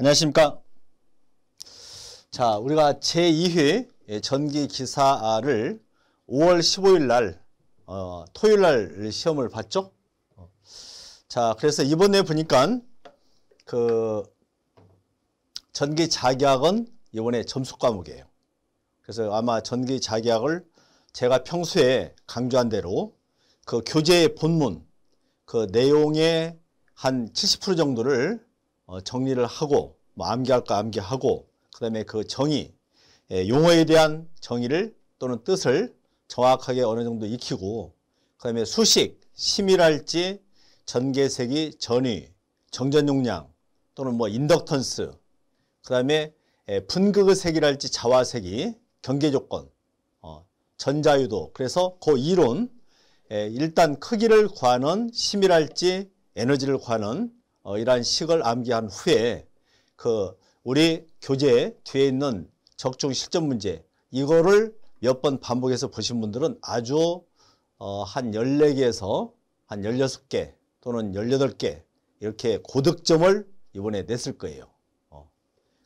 안녕하십니까. 자, 우리가 제2회 예, 전기 기사를 5월 15일 날, 어, 토요일 날 시험을 봤죠. 어. 자, 그래서 이번에 보니까 그 전기 자기학은 이번에 점수 과목이에요. 그래서 아마 전기 자기학을 제가 평소에 강조한 대로 그 교재의 본문, 그 내용의 한 70% 정도를 어, 정리를 하고 뭐 암기할 까 암기하고 그다음에 그 정의 예, 용어에 대한 정의를 또는 뜻을 정확하게 어느 정도 익히고 그다음에 수식 심이랄지 전개색이 전위 정전용량 또는 뭐 인덕턴스 그다음에 예, 분극의 색이랄지 자화색이 경계 조건 어, 전자유도 그래서 그 이론 예, 일단 크기를 구하는 심이랄지 에너지를 구하는 어, 이러한 식을 암기한 후에 그 우리 교재 뒤에 있는 적중 실전 문제 이거를 몇 번 반복해서 보신 분들은 아주 어, 한 14개에서 한 16개 또는 18개 이렇게 고득점을 이번에 냈을 거예요. 어.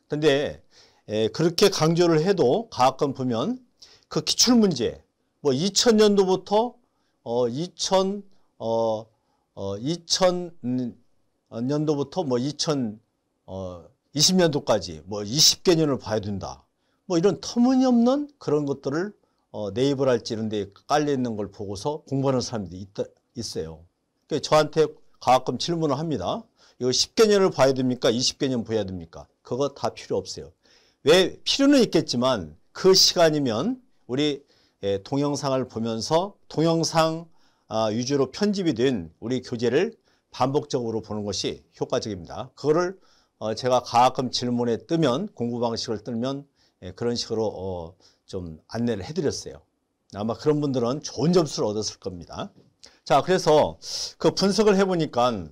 근데 에, 그렇게 강조를 해도 가학권 보면 그 기출문제 뭐 2000년도부터 어, 2000, 어, 어, 2000, 어, 년도부터 뭐 2020년도까지 어, 뭐 20개년을 봐야 된다. 뭐 이런 터무니없는 그런 것들을 어, 네이버랄지 이런 데 깔려 있는 걸 보고서 공부하는 사람들이 있다, 있어요. 그 저한테 가끔 질문을 합니다. 이거 10개년을 봐야 됩니까? 20개년 봐야 됩니까? 그거 다 필요 없어요. 왜 필요는 있겠지만 그 시간이면 우리 예, 동영상을 보면서 동영상 아, 위주로 편집이 된 우리 교재를 반복적으로 보는 것이 효과적입니다. 그거를 어 제가 가끔 질문에 뜨면 공부 방식을 뜨면 예, 그런 식으로 어 좀 안내를 해드렸어요. 아마 그런 분들은 좋은 점수를 얻었을 겁니다. 자, 그래서 그 분석을 해보니까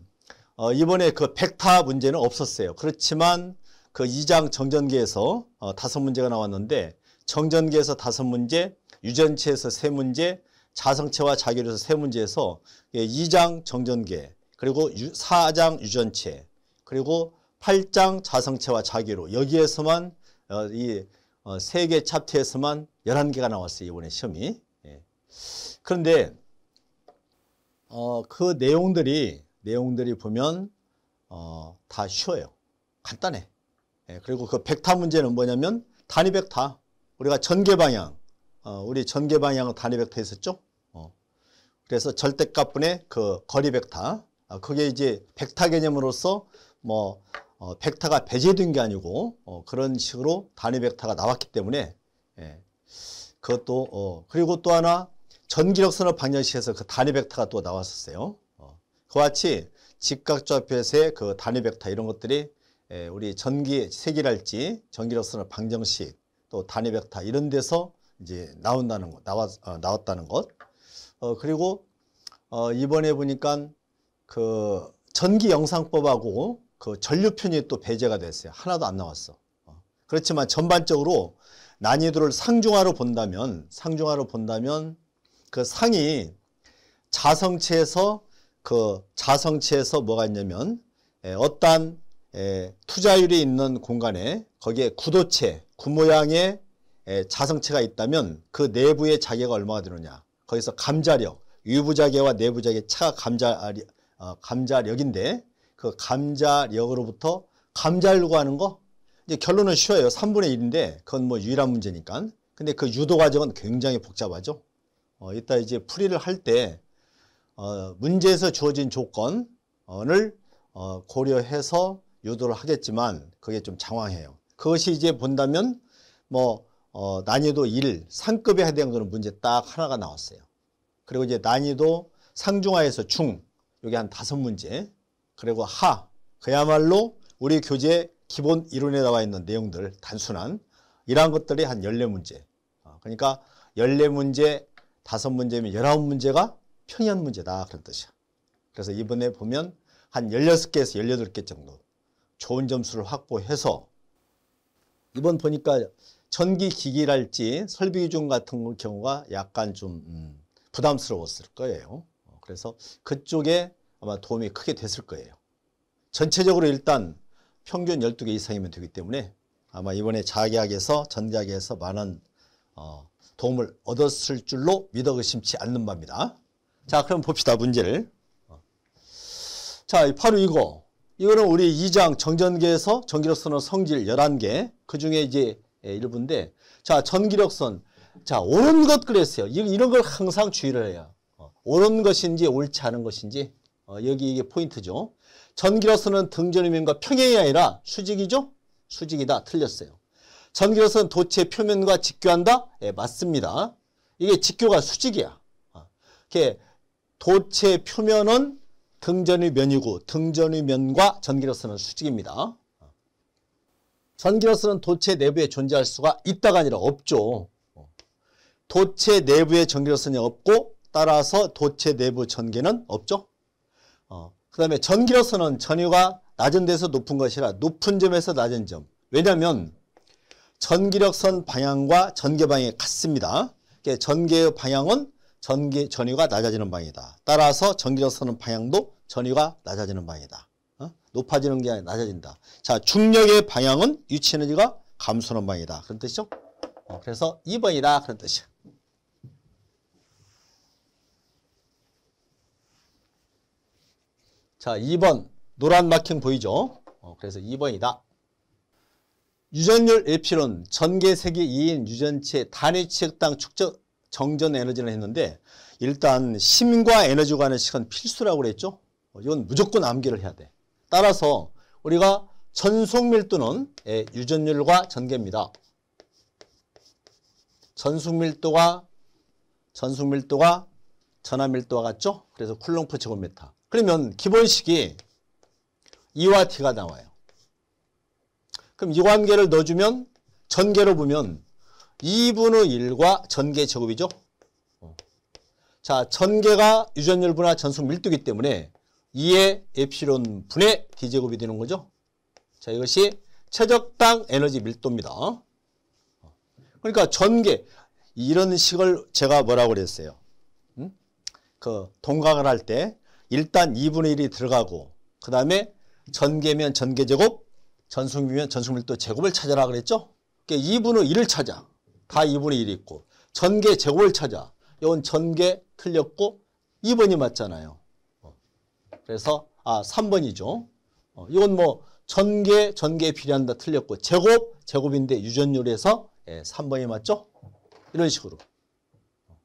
어, 이번에 그 백타 문제는 없었어요. 그렇지만 그 2장 정전기에서 어, 다섯 문제가 나왔는데 정전기에서 다섯 문제, 유전체에서 세 문제, 자성체와 자결에서 세 문제에서 2장 예, 정전계 그리고 4장 유전체, 그리고 8장 자성체와 자기로 여기에서만 어, 이세개차트에서만 어, 11개가 나왔어요. 이번에 시험이. 예. 그런데 어, 그 내용들이 내용들이 보면 다 쉬워요. 간단해. 예, 그리고 그벡타 문제는 뭐냐면 단위 벡타 우리가 전개 방향. 우리 전개 방향은 단위 벡터 했었죠? 그래서 절대값분의 그 거리 벡터 어, 그게 이제 백타 개념으로서 뭐 어, 백타가 배제된 게 아니고 어, 그런 식으로 단위 백타가 나왔기 때문에 예, 그것도 어, 그리고 또 하나 전기력 선을 방정식에서 그 단위 벡터가 또 나왔었어요. 어, 그와 같이 직각좌표에서의 그 단위 벡터 이런 것들이 에, 예, 우리 전기 세기랄지 전기력 선을 방정식 또 단위 벡터 이런 데서 이제 나온다는 것 나왔 어, 나왔다는 것. 어, 그리고 어, 이번에 보니까 그 전기 영상법하고 그 전류편이 또 배제가 됐어요. 하나도 안 나왔어. 어. 그렇지만 전반적으로 난이도를 상중하로 본다면 상중하로 본다면 그 상이 자성체에서 그 자성체에서 뭐가 있냐면 에, 어떠한 에, 투자율이 있는 공간에 거기에 구도체 구모양의 에, 예, 자성체가 있다면 그 내부의 자개가 얼마가 되느냐 거기서 감자력 유부자개와 내부자개 차 감자 어, 감자력인데 그 감자력으로부터 감자려고 하는 거 이제 결론은 쉬워요. 3분의 1인데 그건 뭐 유일한 문제니까. 근데 그 유도 과정은 굉장히 복잡하죠. 어, 이따 이제 풀이를 할때 어, 문제에서 주어진 조건을 어, 고려해서 유도를 하겠지만 그게 좀 장황해요. 그것이 이제 본다면 뭐 어, 난이도 1, 상급에 해당되는 문제 딱 하나가 나왔어요. 그리고 이제 난이도 상중하에서 중, 여기 한 다섯 문제 그리고 하 그야말로 우리 교재 기본 이론에 나와 있는 내용들 단순한 이러한 것들이 한 14문제 어, 그러니까 14문제 다섯 문제면 19문제가 뭐 평이한 문제다 그런 뜻이야 그래서 이번에 보면 한 16개에서 18개 정도 좋은 점수를 확보해서 이번 보니까 전기기기랄지 설비기준 같은 경우가 약간 좀 음, 부담스러웠을 거예요 그래서 그쪽에 아마 도움이 크게 됐을 거예요. 전체적으로 일단 평균 12개 이상이면 되기 때문에 아마 이번에 자계약에서 전계약에서 많은 어, 도움을 얻었을 줄로 믿어 의심치 않는 바입니다. 자 그럼 봅시다 문제를. 어. 자 바로 이거. 이거는 우리 2장 정전계에서 전기력선은 성질 11개 그 중에 이제 예, 일부인데 자 전기력선 자 옳은 것 그랬어요. 이런 걸 항상 주의를 해요. 옳은 것인지 옳지 않은 것인지 어, 여기 이게 포인트죠. 전기로서는 등전이면과 평행이 아니라 수직이죠. 수직이다. 틀렸어요. 전기로서는 도체 표면과 직교한다? 예, 맞습니다. 이게 직교가 수직이야. 어, 이렇게 도체 표면은 등전의 면이고 등전의 면과 전기로서는 수직입니다. 어, 전기로서는 도체 내부에 존재할 수가 있다가 아니라 없죠. 어, 도체 내부에 전기로서는 없고 따라서 도체 내부 전기는 없죠. 어, 그 다음에 전기로서는 전류가 낮은 데서 높은 것이라 높은 점에서 낮은 점. 왜냐하면 전기력선 방향과 전개 방향이 같습니다. 그러니까 전개의 방향은 전기 전위가 낮아지는 방이다. 향 따라서 전기력선은 방향도 전위가 낮아지는 방이다. 향 어? 높아지는 게 아니라 낮아진다. 자, 중력의 방향은 유치 에너지가 감소하는 방이다. 향 그런 뜻이죠. 어, 그래서 2번이다. 그런 뜻이야. 자, 2번 노란 막힌 보이죠? 어, 그래서 2번이다. 유전율 일필은 전개 세계 2인 유전체 단위치당 축적 정전 에너지를 했는데 일단 심과 에너지 간의 시간 필수라고 그랬죠? 어, 이건 무조건 암기를 해야 돼. 따라서 우리가 전속 밀도는 예, 유전율과 전개입니다. 전속 밀도가 전속 밀도가 전압 밀도와 같죠? 그래서 쿨롱프 제곱미터. 그러면 기본식이 E와 T가 나와요. 그럼 이 관계를 넣어주면 전개로 보면 2분의 1과 전개 제곱이죠. 어. 자, 전개가 유전율 분화 전속 밀도기 때문에 2의 엡실론 분의 D제곱이 되는 거죠. 자, 이것이 최적당 에너지 밀도입니다. 어. 그러니까 전개, 이런 식을 제가 뭐라고 그랬어요. 음? 그동각을할때 일단 2분의 1이 들어가고 그 다음에 전개면 전개제곱 전승미면 전승밀도 제곱을 찾아라 그랬죠? 그러니까 2분의 1을 찾아. 다 2분의 1이 있고 전개 제곱을 찾아. 이건 전개 틀렸고 2번이 맞잖아요. 어. 그래서 아 3번이죠. 이건 어, 뭐 전개 전개 필요한다 틀렸고 제곱 제곱인데 유전율에서 예, 3번이 맞죠? 이런 식으로. 어.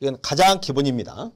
이건 가장 기본입니다.